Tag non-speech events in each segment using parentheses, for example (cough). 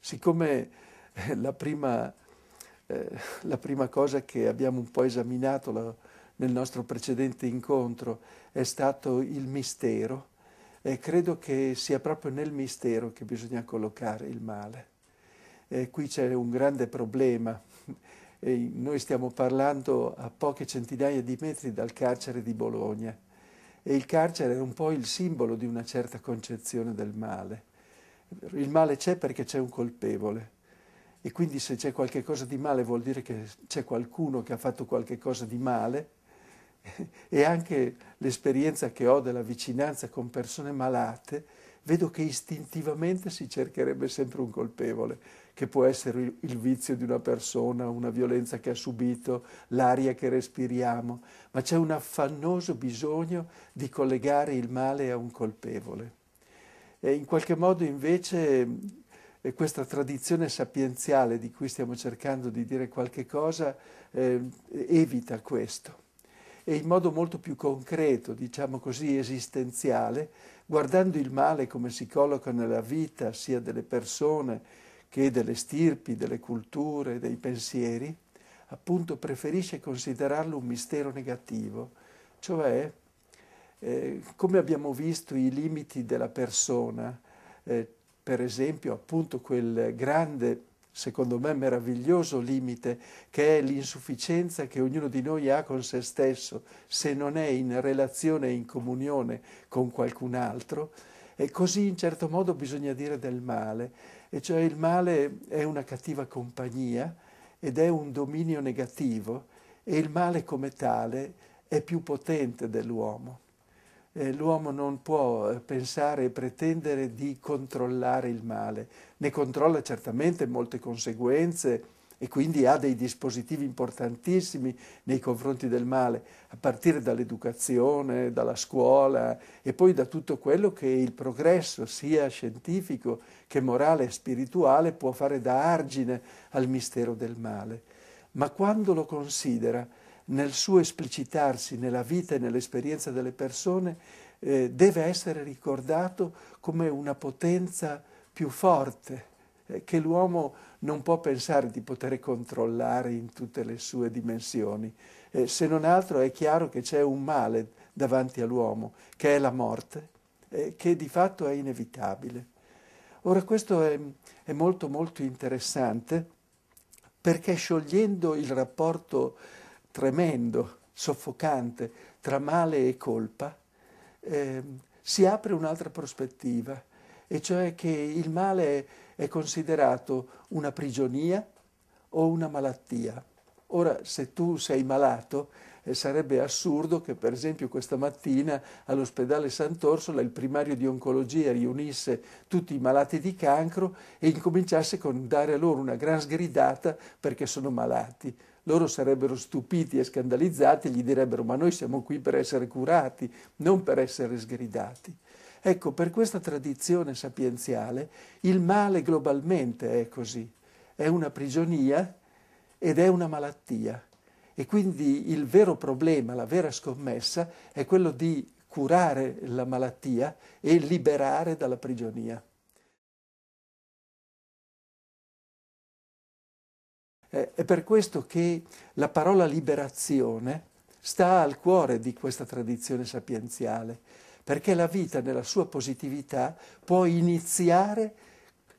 siccome eh, la prima, eh, la prima cosa che abbiamo un po' esaminato la, nel nostro precedente incontro è stato il mistero, eh, credo che sia proprio nel mistero che bisogna collocare il male. Eh, qui c'è un grande problema. E noi stiamo parlando a poche centinaia di metri dal carcere di Bologna e il carcere è un po' il simbolo di una certa concezione del male. Il male c'è perché c'è un colpevole e quindi se c'è qualche cosa di male vuol dire che c'è qualcuno che ha fatto qualche cosa di male (laughs) e anche l'esperienza che ho della vicinanza con persone malate, vedo che istintivamente si cercherebbe sempre un colpevole, che può essere il vizio di una persona, una violenza che ha subito, l'aria che respiriamo, ma c'è un affannoso bisogno di collegare il male a un colpevole in qualche modo invece eh, questa tradizione sapienziale di cui stiamo cercando di dire qualche cosa eh, evita questo. E in modo molto più concreto, diciamo così, esistenziale, guardando il male come si colloca nella vita sia delle persone che delle stirpi, delle culture, dei pensieri, appunto preferisce considerarlo un mistero negativo, cioè eh, come abbiamo visto i limiti della persona, eh, per esempio appunto quel grande, secondo me meraviglioso limite che è l'insufficienza che ognuno di noi ha con se stesso se non è in relazione e in comunione con qualcun altro. E così in certo modo bisogna dire del male, e cioè il male è una cattiva compagnia ed è un dominio negativo e il male come tale è più potente dell'uomo eh, l'uomo non può eh, pensare e pretendere di controllare il male, ne controlla certamente molte conseguenze e quindi ha dei dispositivi importantissimi nei confronti del male, a partire dall'educazione, dalla scuola e poi da tutto quello che il progresso, sia scientifico che morale e spirituale, può fare da argine al mistero del male. Ma quando lo considera, nel suo esplicitarsi nella vita e nell'esperienza delle persone eh, deve essere ricordato come una potenza più forte eh, che l'uomo non può pensare di poter controllare in tutte le sue dimensioni. Eh, se non altro è chiaro che c'è un male davanti all'uomo, che è la morte, eh, che di fatto è inevitabile. Ora questo è, è molto molto interessante perché sciogliendo il rapporto tremendo, soffocante, tra male e colpa, eh, si apre un'altra prospettiva, e cioè che il male è considerato una prigionia o una malattia. Ora, se tu sei malato, eh, sarebbe assurdo che, per esempio, questa mattina all'ospedale Sant'Orsola il primario di oncologia riunisse tutti i malati di cancro e incominciasse con dare loro una gran sgridata perché sono malati loro sarebbero stupiti e scandalizzati, gli direbbero ma noi siamo qui per essere curati, non per essere sgridati. Ecco, per questa tradizione sapienziale il male globalmente è così, è una prigionia ed è una malattia. E quindi il vero problema, la vera scommessa è quello di curare la malattia e liberare dalla prigionia. Eh, è per questo che la parola liberazione sta al cuore di questa tradizione sapienziale, perché la vita nella sua positività può iniziare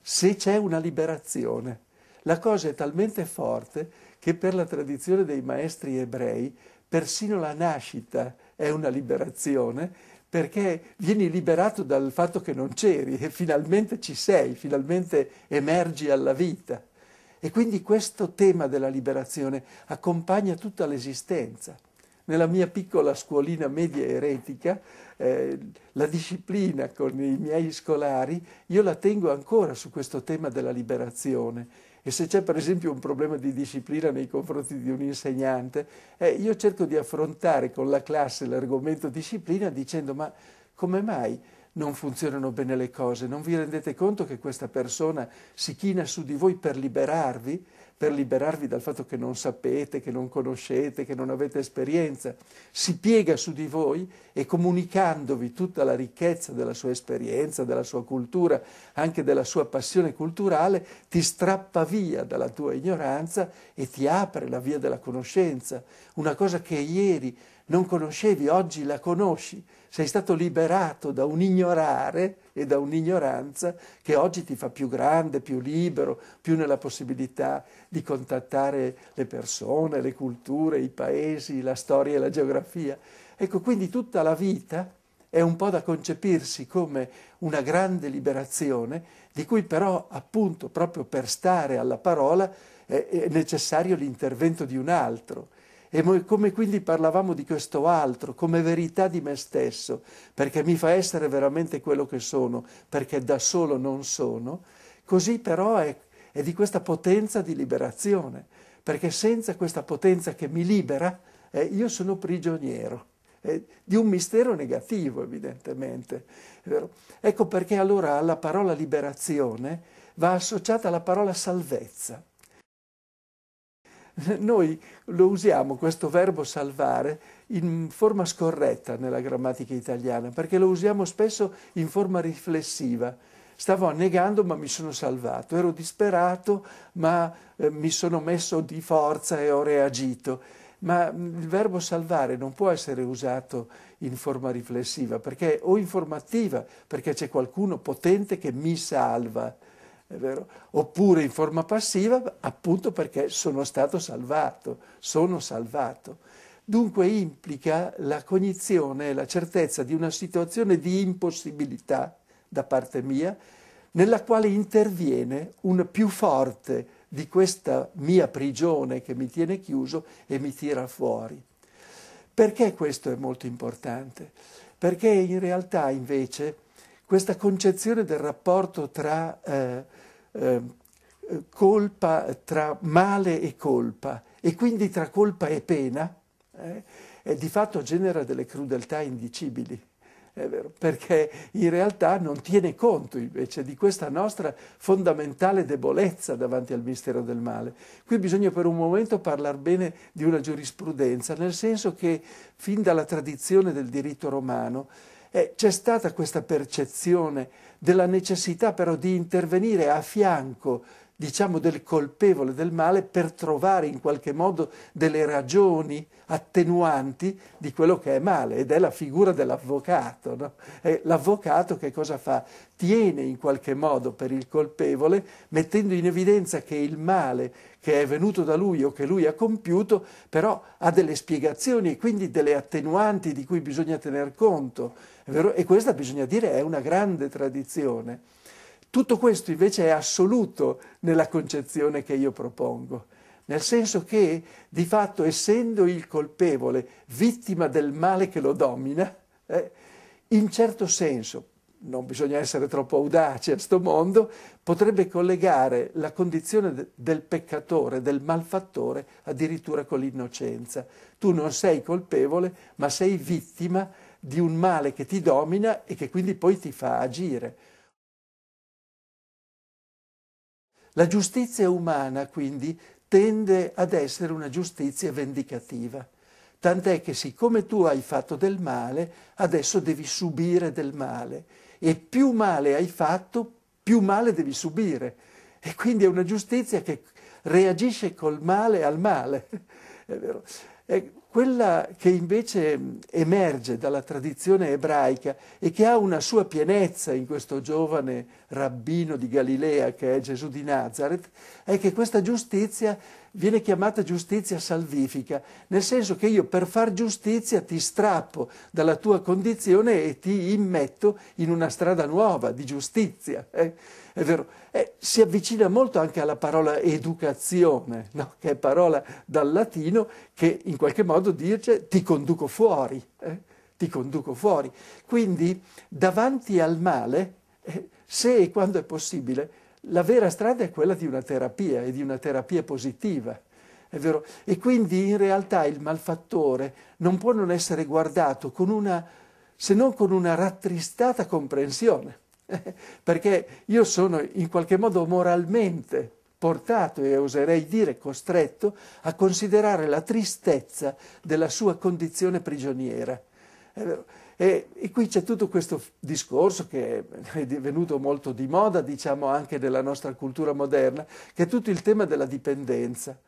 se c'è una liberazione. La cosa è talmente forte che per la tradizione dei maestri ebrei persino la nascita è una liberazione perché vieni liberato dal fatto che non c'eri e finalmente ci sei, finalmente emergi alla vita. E quindi questo tema della liberazione accompagna tutta l'esistenza. Nella mia piccola scuolina media eretica, eh, la disciplina con i miei scolari, io la tengo ancora su questo tema della liberazione. E se c'è per esempio un problema di disciplina nei confronti di un insegnante, eh, io cerco di affrontare con la classe l'argomento disciplina dicendo ma come mai non funzionano bene le cose, non vi rendete conto che questa persona si china su di voi per liberarvi, per liberarvi dal fatto che non sapete, che non conoscete, che non avete esperienza, si piega su di voi e comunicandovi tutta la ricchezza della sua esperienza, della sua cultura, anche della sua passione culturale, ti strappa via dalla tua ignoranza e ti apre la via della conoscenza, una cosa che ieri non conoscevi, oggi la conosci, sei stato liberato da un ignorare e da un'ignoranza che oggi ti fa più grande, più libero, più nella possibilità di contattare le persone, le culture, i paesi, la storia e la geografia. Ecco, quindi tutta la vita è un po' da concepirsi come una grande liberazione, di cui però appunto proprio per stare alla parola è necessario l'intervento di un altro e come quindi parlavamo di questo altro, come verità di me stesso, perché mi fa essere veramente quello che sono, perché da solo non sono, così però è, è di questa potenza di liberazione, perché senza questa potenza che mi libera, eh, io sono prigioniero eh, di un mistero negativo evidentemente. Ecco perché allora alla parola liberazione va associata la parola salvezza. (laughs) Noi lo usiamo, questo verbo salvare, in forma scorretta nella grammatica italiana, perché lo usiamo spesso in forma riflessiva. Stavo annegando ma mi sono salvato, ero disperato ma eh, mi sono messo di forza e ho reagito. Ma mm, il verbo salvare non può essere usato in forma riflessiva perché, o informativa, perché c'è qualcuno potente che mi salva Oppure in forma passiva appunto perché sono stato salvato, sono salvato. Dunque implica la cognizione, e la certezza di una situazione di impossibilità da parte mia, nella quale interviene un più forte di questa mia prigione che mi tiene chiuso e mi tira fuori. Perché questo è molto importante? Perché in realtà invece questa concezione del rapporto tra eh, eh, colpa, tra male e colpa e quindi tra colpa e pena, eh, di fatto genera delle crudeltà indicibili. Vero, perché in realtà non tiene conto invece di questa nostra fondamentale debolezza davanti al mistero del male. Qui bisogna per un momento parlare bene di una giurisprudenza, nel senso che fin dalla tradizione del diritto romano eh, c'è stata questa percezione della necessità però di intervenire a fianco diciamo, del colpevole del male per trovare in qualche modo delle ragioni attenuanti di quello che è male ed è la figura dell'avvocato. No? l'avvocato che cosa fa? Tiene in qualche modo per il colpevole mettendo in evidenza che il male che è venuto da lui o che lui ha compiuto però ha delle spiegazioni e quindi delle attenuanti di cui bisogna tener conto. E questa bisogna dire è una grande tradizione. Tutto questo invece è assoluto nella concezione che io propongo, nel senso che di fatto essendo il colpevole vittima del male che lo domina, eh, in certo senso, non bisogna essere troppo audaci a sto mondo, potrebbe collegare la condizione del peccatore, del malfattore, addirittura con l'innocenza. Tu non sei colpevole, ma sei vittima di un male che ti domina e che quindi poi ti fa agire. La giustizia umana quindi tende ad essere una giustizia vendicativa, tant'è che siccome tu hai fatto del male, adesso devi subire del male e più male hai fatto, più male devi subire. E quindi è una giustizia che reagisce col male al male è vero. È quella che invece emerge dalla tradizione ebraica e che ha una sua pienezza in questo giovane rabbino di Galilea che è Gesù di Nazareth, è che questa giustizia viene chiamata giustizia salvifica, nel senso che io per far giustizia ti strappo dalla tua condizione e ti immetto in una strada nuova di giustizia. Eh? È vero, eh, si avvicina molto anche alla parola educazione, no? che è parola dal latino che in qualche modo dice ti conduco fuori, eh? ti conduco fuori. Quindi davanti al male, eh, se e quando è possibile, la vera strada è quella di una terapia e di una terapia positiva. È vero? E quindi in realtà il malfattore non può non essere guardato una, se non con una rattristata comprensione, (laughs) perché io sono in qualche modo moralmente portato e oserei dire costretto a considerare la tristezza della sua condizione prigioniera. È vero? E, e, qui c'è tutto questo discorso che è divenuto molto di moda, diciamo anche nella nostra cultura moderna, che è tutto il tema della dipendenza.